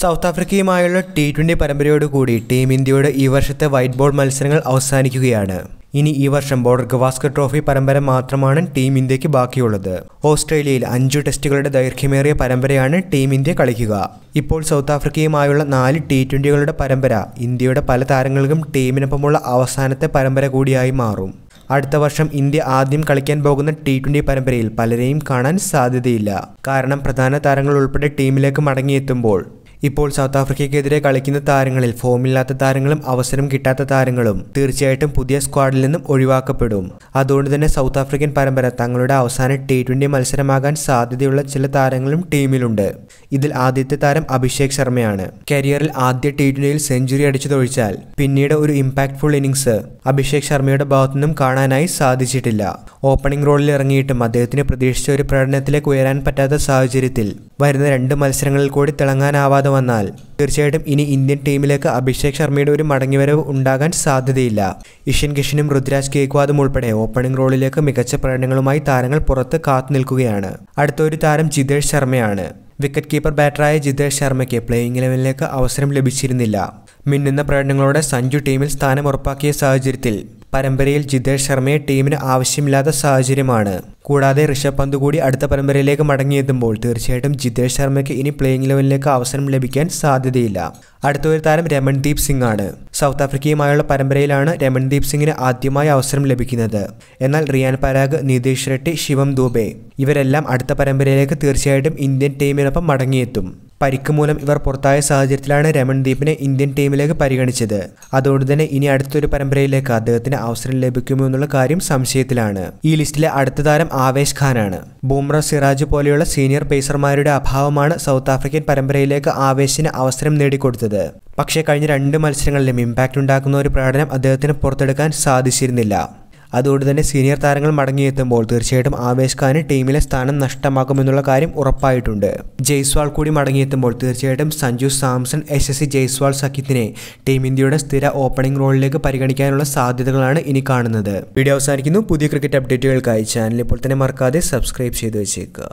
south ആഫ്രിക്കയുമായുള്ള T twenty പരമ്പരയോടുകൂടി team ഇന്ത്യയുടെ ഈ വർഷത്തെ വൈറ്റ് ബോൾ മത്സരങ്ങൾ അവസാനിക്കുകയാണ് ഇനി ഈ വർഷം ബോർഡർ ഗവാസ്കർ ട്രോഫി പരമ്പര മാത്രമാണ് ടീം ഇന്ത്യക്ക് ബാക്കിയുള്ളത് ഓസ്ട്രേലിയയിൽ അഞ്ചു ടെസ്റ്റുകളുടെ ദൈർഘ്യമേറിയ പരമ്പരയാണ് ടീം ഇന്ത്യ കളിക്കുക ഇപ്പോൾ സൗത്ത് ആഫ്രിക്കയുമായുള്ള നാല് ടി ട്വൻ്റികളുടെ പരമ്പര ഇന്ത്യയുടെ പല താരങ്ങൾക്കും ടീമിനൊപ്പമുള്ള അവസാനത്തെ പരമ്പര കൂടിയായി മാറും അടുത്ത വർഷം ഇന്ത്യ ആദ്യം കളിക്കാൻ പോകുന്ന ടി ട്വൻ്റി പരമ്പരയിൽ പലരെയും കാണാൻ സാധ്യതയില്ല കാരണം പ്രധാന താരങ്ങൾ ഉൾപ്പെടെ ടീമിലേക്ക് മടങ്ങിയെത്തുമ്പോൾ ഇപ്പോൾ സൗത്ത് ആഫ്രിക്കയ്ക്കെതിരെ കളിക്കുന്ന താരങ്ങളിൽ ഫോമില്ലാത്ത താരങ്ങളും അവസരം കിട്ടാത്ത താരങ്ങളും തീർച്ചയായിട്ടും പുതിയ സ്ക്വാഡിൽ നിന്നും ഒഴിവാക്കപ്പെടും അതുകൊണ്ട് തന്നെ സൗത്ത് ആഫ്രിക്കൻ പരമ്പര തങ്ങളുടെ അവസാന ടി ട്വന്റി മത്സരമാകാൻ സാധ്യതയുള്ള ചില താരങ്ങളും ടീമിലുണ്ട് ഇതിൽ ആദ്യത്തെ താരം അഭിഷേക് ശർമ്മയാണ് കരിയറിൽ ആദ്യ ടി ട്വന്റിയിൽ സെഞ്ചുറി അടിച്ചതൊഴിച്ചാൽ പിന്നീട് ഒരു ഇമ്പാക്ട്ഫുൾ ഇന്നിങ്സ് അഭിഷേക് ശർമ്മയുടെ ഭാഗത്തുനിന്നും കാണാനായി സാധിച്ചിട്ടില്ല ഓപ്പണിംഗ് റോളിൽ ഇറങ്ങിയിട്ടും അദ്ദേഹത്തിന് പ്രതീക്ഷിച്ച ഒരു പ്രകടനത്തിലേക്ക് ഉയരാൻ പറ്റാത്ത സാഹചര്യത്തിൽ വരുന്ന രണ്ട് മത്സരങ്ങളിൽ കൂടി തിളങ്ങാനാവാതെ ഇല്ലാതെ വന്നാൽ തീർച്ചയായിട്ടും ഇനി ഇന്ത്യൻ ടീമിലേക്ക് അഭിഷേക് ശർമ്മയുടെ ഒരു മടങ്ങിവരവ് ഉണ്ടാകാൻ സാധ്യതയില്ല ഇഷ്യൻ കിഷനും ഋതുരാജ് കേക്വാദും ഉൾപ്പെടെ ഓപ്പണിംഗ് റോളിലേക്ക് മികച്ച പ്രകടനങ്ങളുമായി താരങ്ങൾ പുറത്ത് കാത്തു നിൽക്കുകയാണ് അടുത്തൊരു താരം ജിതേഷ് ശർമ്മയാണ് വിക്കറ്റ് കീപ്പർ ബാറ്ററായ ജിതേഷ് ശർമ്മയ്ക്ക് പ്ലേയിങ് ഇലവനിലേക്ക് അവസരം ലഭിച്ചിരുന്നില്ല മിന്നുന്ന പ്രകടനങ്ങളോടെ സഞ്ജു ടീമിൽ സ്ഥാനം ഉറപ്പാക്കിയ സാഹചര്യത്തിൽ പരമ്പരയിൽ ജിതേഷ് ശർമ്മയെ ടീമിന് ആവശ്യമില്ലാത്ത സാഹചര്യമാണ് കൂടാതെ ഋഷഭ് പന്ത് കൂടി അടുത്ത പരമ്പരയിലേക്ക് മടങ്ങിയെത്തുമ്പോൾ തീർച്ചയായിട്ടും ജിതേഷ് ശർമ്മയ്ക്ക് ഇനി പ്ലേയിങ് ലെവലിലേക്ക് അവസരം ലഭിക്കാൻ സാധ്യതയില്ല അടുത്ത ഒരു താരം രമൺദീപ് സിംഗ് ആണ് സൗത്ത് ആഫ്രിക്കയുമായുള്ള പരമ്പരയിലാണ് രമൺദീപ് സിംഗിന് ആദ്യമായി അവസരം ലഭിക്കുന്നത് എന്നാൽ റിയാൻ പരാഗ് നിതീഷ് റെഡ്ഡി ശിവം ദുബെ ഇവരെല്ലാം അടുത്ത പരമ്പരയിലേക്ക് തീർച്ചയായിട്ടും ഇന്ത്യൻ ടീമിനൊപ്പം മടങ്ങിയെത്തും പരിക്ക് മൂലം ഇവർ പുറത്തായ സാഹചര്യത്തിലാണ് രമൺദീപിനെ ഇന്ത്യൻ ടീമിലേക്ക് പരിഗണിച്ചത് അതുകൊണ്ട് ഇനി അടുത്തൊരു പരമ്പരയിലേക്ക് അദ്ദേഹത്തിന് അവസരം ലഭിക്കുമോ എന്നുള്ള കാര്യം സംശയത്തിലാണ് ഈ ലിസ്റ്റിലെ അടുത്ത താരം ആവേശ് ഖാനാണ് ബുംറ സിറാജ് പോലെയുള്ള സീനിയർ പേസർമാരുടെ അഭാവമാണ് സൗത്ത് ആഫ്രിക്കൻ പരമ്പരയിലേക്ക് ആവേശിന് അവസരം നേടിക്കൊടുത്തത് പക്ഷേ കഴിഞ്ഞ രണ്ട് മത്സരങ്ങളിലും ഇമ്പാക്റ്റ് ഉണ്ടാക്കുന്ന ഒരു പ്രകടനം അദ്ദേഹത്തിന് പുറത്തെടുക്കാൻ സാധിച്ചിരുന്നില്ല അതുകൊണ്ട് തന്നെ സീനിയർ താരങ്ങൾ മടങ്ങിയെത്തുമ്പോൾ തീർച്ചയായിട്ടും ആവേശ് ഖാന് ടീമിലെ സ്ഥാനം നഷ്ടമാക്കുമെന്നുള്ള കാര്യം ഉറപ്പായിട്ടുണ്ട് ജയ്സ്വാൾ കൂടി മടങ്ങിയെത്തുമ്പോൾ തീർച്ചയായിട്ടും Sanju Samson S S C Jaiswal സഖ്യത്തിനെ ടീം ഇന്ത്യയുടെ സ്ഥിര ഓപ്പണിംഗ് റോളിലേക്ക് പരിഗണിക്കാനുള്ള സാധ്യതകളാണ് ഇനി കാണുന്നത് വീഡിയോ അവസാനിക്കുന്നു പുതിയ ക്രിക്കറ്റ് അപ്ഡേറ്റുകൾക്കായി ചാനൽ ഇപ്പോൾ തന്നെ മറക്കാതെ സബ്സ്ക്രൈബ് ചെയ്ത് വെച്ചേക്കുക